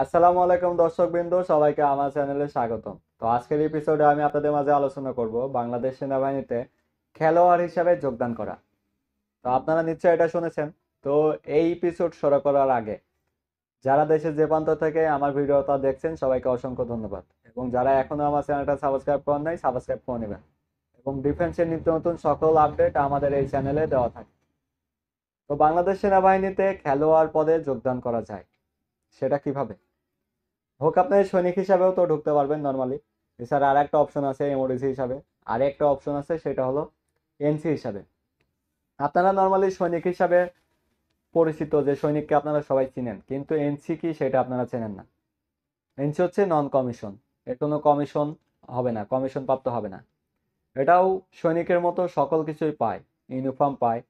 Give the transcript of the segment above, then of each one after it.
আসসালামু আলাইকুম দর্শক বৃন্দ সবাইকে আমার চ্যানেলে স্বাগতম তো আজকের এপিসোডে আমি আপনাদের মাঝে আলোচনা করব বাংলাদেশ সেনাবাহিনীতে খেলোয়াড় হিসাবে যোগদান করা তো আপনারা নিশ্চয়ই এটা শুনেছেন তো এই এপিসোড শুরু করার আগে যারা দেশের যে প্রান্ত থেকে আমার ভিডিওটা দেখছেন সবাইকে অসংখ্য ধন্যবাদ এবং যারা এখনও আমার চ্যানেলটা সাবস্ক্রাইব করেন নাই সাবস্ক্রাইব করে নেবেন এবং ডিফেন্সের নিত্য নতুন সকল আপডেট আমাদের এই চ্যানেলে দেওয়া থাকে তো বাংলাদেশ সেনাবাহিনীতে খেলোয়াড় পদে যোগদান করা যায় সেটা কিভাবে হোক আপনাদের সৈনিক হিসাবেও তো ঢুকতে পারবেন নর্মালি এছাড়া আর একটা অপশন আছে এমওডিসি হিসাবে আর একটা অপশন আছে সেটা হলো এনসি হিসাবে আপনারা নর্মালি সৈনিক হিসাবে পরিচিত যে সৈনিককে আপনারা সবাই চিনেন কিন্তু এনসি কি সেটা আপনারা চেনেন না এনসি হচ্ছে নন কমিশন এর কোনো কমিশন হবে না কমিশন প্রাপ্ত হবে না এটাও সৈনিকের মতো সকল কিছুই পায় ইউনিফর্ম পায়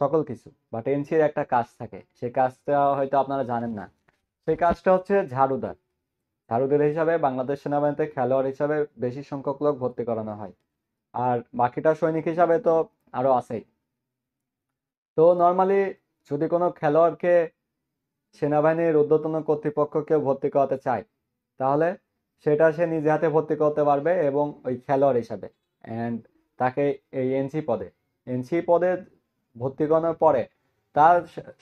সকল কিছু বাট এনসির একটা কাজ থাকে সেই কাজটা হয়তো আপনারা জানেন না সেই কাজটা হচ্ছে ঝাড়ুদার ঝাড়ুদের হিসাবে বাংলাদেশ সেনাবাহিনীতে খেলোয়াড় হিসাবে বেশি সংখ্যক লোক ভর্তি করানো হয় আর বাকিটা সৈনিক হিসাবে তো আরও আছেই তো নর্মালি যদি কোনো খেলোয়াড়কে সেনাবাহিনীর ঊর্ধ্বতন কর্তৃপক্ষকে ভর্তি করাতে চায় তাহলে সেটা সে নিজে হাতে ভর্তি করতে পারবে এবং ওই খেলোয়াড় হিসাবে অ্যান্ড তাকে এই এনসি পদে এনসি পদে ভর্তি করানোর পরে তার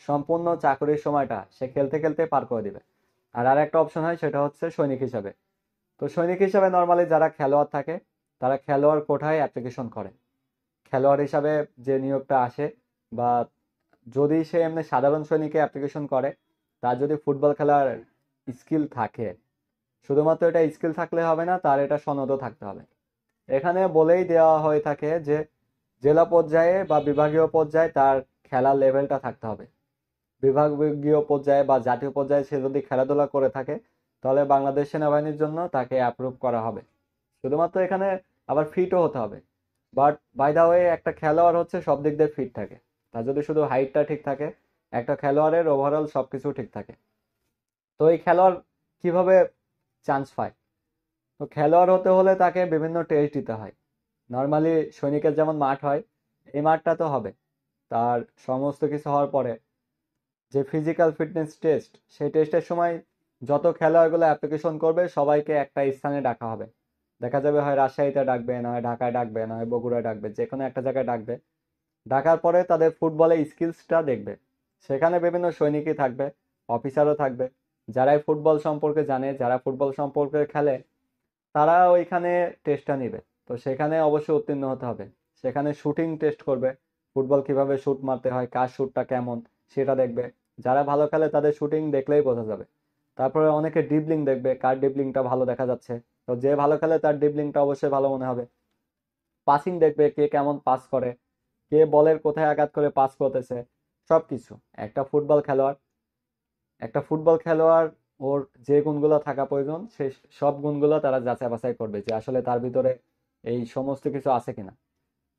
সম্পূর্ণ চাকরির সময়টা সে খেলতে খেলতে পার করে দিবে আর আর একটা অপশন হয় সেটা হচ্ছে সৈনিক হিসাবে তো সৈনিক হিসাবে নর্মালি যারা খেলোয়াড় থাকে তারা খেলোয়াড় কোঠায় অ্যাপ্লিকেশন করে খেলোয়াড় হিসাবে যে নিয়োগটা আসে বা যদি সে এমনি সাধারণ সৈনিকে অ্যাপ্লিকেশন করে তার যদি ফুটবল খেলার স্কিল থাকে শুধুমাত্র এটা স্কিল থাকলে হবে না তার এটা সনদও থাকতে হবে এখানে বলেই দেওয়া হয়ে থাকে যে জেলা পর্যায়ে বা বিভাগীয় পর্যায়ে তার খেলার লেভেলটা থাকতে হবে বিভাগীয় পর্যায়ে বা জাতীয় পর্যায়ে সে যদি খেলাধুলা করে থাকে তাহলে বাংলাদেশ সেনাবাহিনীর জন্য তাকে অ্যাপ্রুভ করা হবে শুধুমাত্র এখানে আবার ফিটও হতে হবে বাট বাই দা ওয়ে একটা খেলোয়াড় হচ্ছে সব দিক দিয়ে ফিট থাকে তার যদি শুধু হাইটটা ঠিক থাকে একটা খেলোয়াড়ের ওভারঅল সব কিছু ঠিক থাকে তো এই খেলোয়াড় কিভাবে চান্স পায় তো খেলোয়াড় হতে হলে তাকে বিভিন্ন টেস্ট দিতে হয় নর্মালি সৈনিকের যেমন মাঠ হয় এই মাঠটা তো হবে তার সমস্ত কিছু হওয়ার পরে যে ফিজিক্যাল ফিটনেস টেস্ট সেই টেস্টের সময় যত খেলোয়াড়গুলো অ্যাপ্লিকেশন করবে সবাইকে একটা স্থানে ডাকা হবে দেখা যাবে হয় রাজশাহীতে ডাকবে না হয় ঢাকায় ডাকবে না হয় বগুড়ায় ডাকবে যে কোনো একটা জায়গায় ডাকবে ডাকার পরে তাদের ফুটবলের স্কিলসটা দেখবে সেখানে বিভিন্ন সৈনিকই থাকবে অফিসারও থাকবে যারাই ফুটবল সম্পর্কে জানে যারা ফুটবল সম্পর্কে খেলে তারা ওইখানে টেস্টটা নেবে তো সেখানে অবশ্যই উত্তীর্ণ হতে হবে সেখানে শুটিং টেস্ট করবে ফুটবল কিভাবে শ্যুট মারতে হয় কার শুটটা কেমন সেটা দেখবে যারা ভালো খেলে তাদের শুটিং দেখলেই বোঝা যাবে তারপরে অনেকে ডিবলিং দেখবে কার ড্রিবলিংটা ভালো দেখা যাচ্ছে তো যে ভালো খেলে তার ড্রিবলিংটা অবশ্যই ভালো মনে হবে পাসিং দেখবে কে কেমন পাস করে কে বলের কোথায় আঘাত করে পাস করতেছে সব কিছু একটা ফুটবল খেলোয়াড় একটা ফুটবল খেলোয়াড় ওর যে গুণগুলো থাকা প্রয়োজন সে সব গুণগুলো তারা যাচাই বাছাই করবে যে আসলে তার ভিতরে এই সমস্ত কিছু আছে কিনা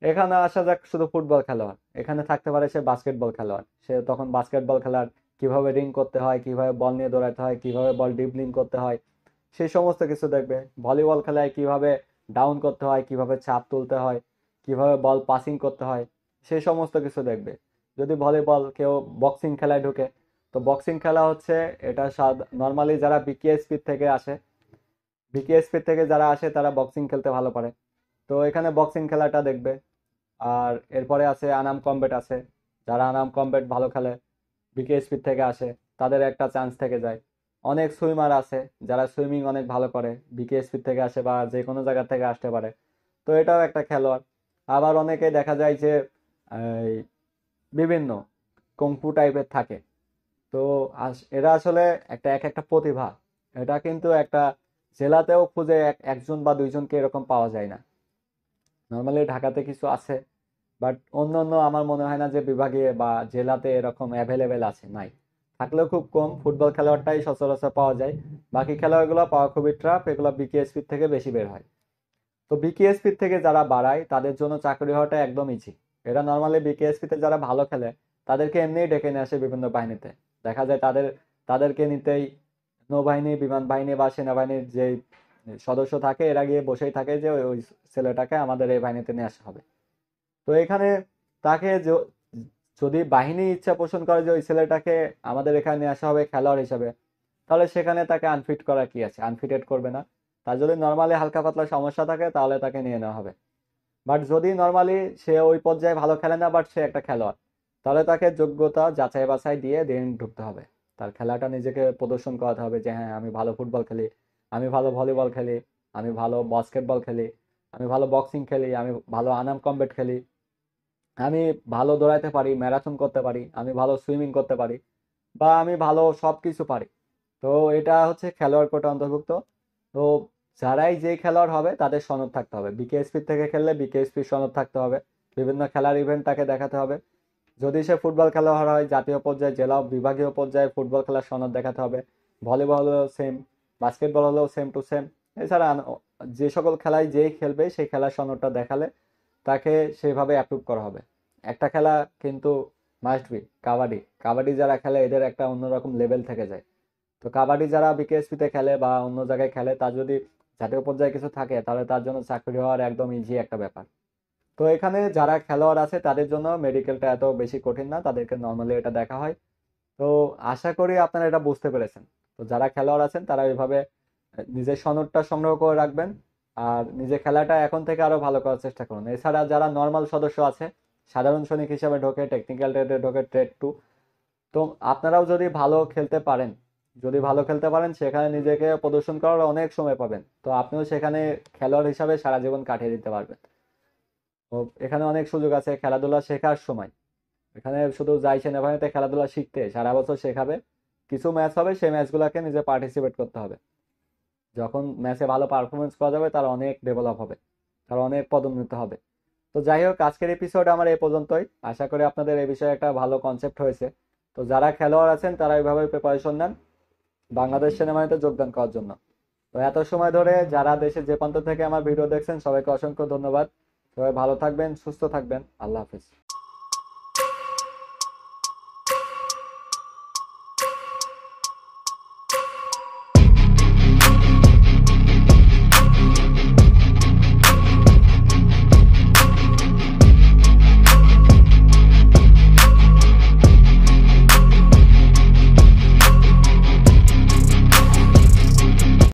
এখানে আসা যাক শুধু ফুটবল খেলোয়াড় এখানে থাকতে পারে সে বাস্কেটবল খেলোয়াড় সে তখন বাস্কেটবল খেলার কিভাবে রিং করতে হয় কিভাবে বল নিয়ে দৌড়াতে হয় কিভাবে বল ডিবলিং করতে হয় সেই সমস্ত কিছু দেখবে ভলিবল খেলায় কিভাবে ডাউন করতে হয় কিভাবে চাপ তুলতে হয় কিভাবে বল পাসিং করতে হয় সেই সমস্ত কিছু দেখবে যদি ভলিবল কেউ বক্সিং খেলায় ঢুকে তো বক্সিং খেলা হচ্ছে এটা নর্মালি যারা বিকেএসপির থেকে আসে বিকেএসপির থেকে যারা আসে তারা বক্সিং খেলতে ভালো পারে তো এখানে বক্সিং খেলাটা দেখবে আর এরপরে আছে আনাম কম্বেট আছে যারা আনাম কম্বেট ভালো খেলে বিকেএসপির থেকে আসে তাদের একটা চান্স থেকে যায় অনেক সুইমার আছে যারা সুইমিং অনেক ভালো করে বিকেএসপির থেকে আসে বা যে কোনো জায়গা থেকে আসতে পারে তো এটাও একটা খেলোয়াড় আবার অনেকে দেখা যায় যে বিভিন্ন কংফু টাইপের থাকে তো এরা আসলে একটা এক একটা প্রতিভা এটা কিন্তু একটা জেলাতেও খুঁজে এক একজন বা দুইজনকে এরকম পাওয়া যায় না নর্মালি ঢাকাতে কিছু আছে বাট অন্য অন্য আমার মনে হয় না যে বিভাগে বা জেলাতে এরকম অ্যাভেলেবেল আছে নাই থাকলেও খুব কম ফুটবল খেলোয়াড়টাই সচরাচর পাওয়া যায় বাকি খেলোয়াড়গুলো পাওয়া খুবই ট্রাপ এগুলো বিকেএসপির থেকে বেশি বের হয় তো বিকেএসপির থেকে যারা বাড়ায় তাদের জন্য চাকরি হওয়াটা একদম ইজি এরা নর্মালি বিকেএসপিতে যারা ভালো খেলে তাদেরকে এমনিই ডেকে নিয়ে আসে বিভিন্ন বাহিনীতে দেখা যায় তাদের তাদেরকে নিতেই নৌবাহিনী বিমান বাহিনী বা সেনাবাহিনীর যে সদস্য থাকে এরা গিয়ে বসেই থাকে যে ওই ছেলেটাকে আমাদের এই বাহিনীতে নিয়ে আসা হবে তো এখানে তাকে যদি বাহিনী ইচ্ছা পোষণ করে যে ওই ছেলেটাকে আমাদের এখানে নিয়ে আসা হবে খেলোয়াড় হিসাবে তাহলে সেখানে তাকে আনফিট করা কি আছে আনফিটেড করবে না তার যদি নর্মালি হালকা পাতলা সমস্যা থাকে তাহলে তাকে নিয়ে নেওয়া হবে বাট যদি নর্মালি সে ওই পর্যায়ে ভালো খেলে না বাট সে একটা খেলোয়াড় তাহলে তাকে যোগ্যতা যাচাই বাছাই দিয়ে দিন ঢুকতে হবে তার খেলাটা নিজেকে প্রদর্শন করাতে হবে যে হ্যাঁ আমি ভালো ফুটবল খেলি আমি ভালো ভলিবল খেলি আমি ভালো বাস্কেটবল খেলি আমি ভালো বক্সিং খেলি আমি ভালো আনাম কম্বেট খেলি আমি ভালো দৌড়াইতে পারি ম্যারাথন করতে পারি আমি ভালো সুইমিং করতে পারি বা আমি ভালো সব কিছু পারি তো এটা হচ্ছে খেলোয়াড় কোটা অন্তর্ভুক্ত তো যারাই যে খেলোয়াড় হবে তাদের সনদ থাকতে হবে বিকেএসপির থেকে খেললে বিকেএসপির সনদ থাকতে হবে বিভিন্ন খেলার ইভেন্ট তাকে দেখাতে হবে যদি সে ফুটবল খেলোয়াড় হয় জাতীয় পর্যায়ে জেলা বিভাগীয় পর্যায়ে ফুটবল খেলার সনদ দেখাতে হবে ভলিবল সেম বাস্কেটবল হলেও সেম টু সেম এছাড়া যে সকল খেলায় যে খেলবে সেই খেলার সনদটা দেখালে তাকে সেভাবে অ্যাপ্রুভ করা হবে একটা খেলা কিন্তু মাস্ট বি কাবাডি কাবাডি যারা খেলে এদের একটা অন্যরকম লেভেল থেকে যায় তো কাবাডি যারা বিকেএসপিতে খেলে বা অন্য জায়গায় খেলে তার যদি জাতীয় পর্যায়ে কিছু থাকে তাহলে তার জন্য চাকরি হওয়ার একদম ইজি একটা ব্যাপার তো এখানে যারা খেলোয়াড় আছে তাদের জন্য মেডিকেলটা এত বেশি কঠিন না তাদেরকে নর্মালি এটা দেখা হয় তো আশা করি আপনারা এটা বুঝতে পেরেছেন তো যারা খেলোয়াড় আছেন তারা এভাবে নিজের সনদটা সংগ্রহ করে রাখবেন আর নিজের খেলাটা এখন থেকে আরও ভালো করার চেষ্টা করুন এছাড়া যারা নর্মাল সদস্য আছে সাধারণ সৈনিক হিসাবে ঢোকে টেকনিক্যাল ট্রেডে ঢোকে ট্রেড টু তো আপনারাও যদি ভালো খেলতে পারেন যদি ভালো খেলতে পারেন সেখানে নিজেকে প্রদর্শন করার অনেক সময় পাবেন তো আপনিও সেখানে খেলোয়াড় হিসাবে সারা জীবন কাটিয়ে দিতে পারবেন তো এখানে অনেক সুযোগ আছে খেলাধুলা শেখার সময় এখানে শুধু যাইছেন সেনাবাহিনীতে খেলাধুলা শিখতে সারা বছর শেখাবে কিছু ম্যাচ হবে সেই ম্যাচগুলোকে নিজে পার্টিসিপেট করতে হবে যখন ম্যাচে ভালো পারফরমেন্স করা যাবে তার অনেক ডেভেলপ হবে তার অনেক পদোন্নতি হবে তো যাই হোক আজকের এপিসোড আমার এই পর্যন্তই আশা করি আপনাদের এই বিষয়ে একটা ভালো কনসেপ্ট হয়েছে তো যারা খেলোয়াড় আছেন তারা এইভাবে প্রিপারেশন নেন বাংলাদেশ সিনেমাতে যোগদান করার জন্য তো এত সময় ধরে যারা দেশের যে প্রান্ত থেকে আমার ভিডিও দেখছেন সবাইকে অসংখ্য ধন্যবাদ সবাই ভালো থাকবেন সুস্থ থাকবেন আল্লাহ হাফিজ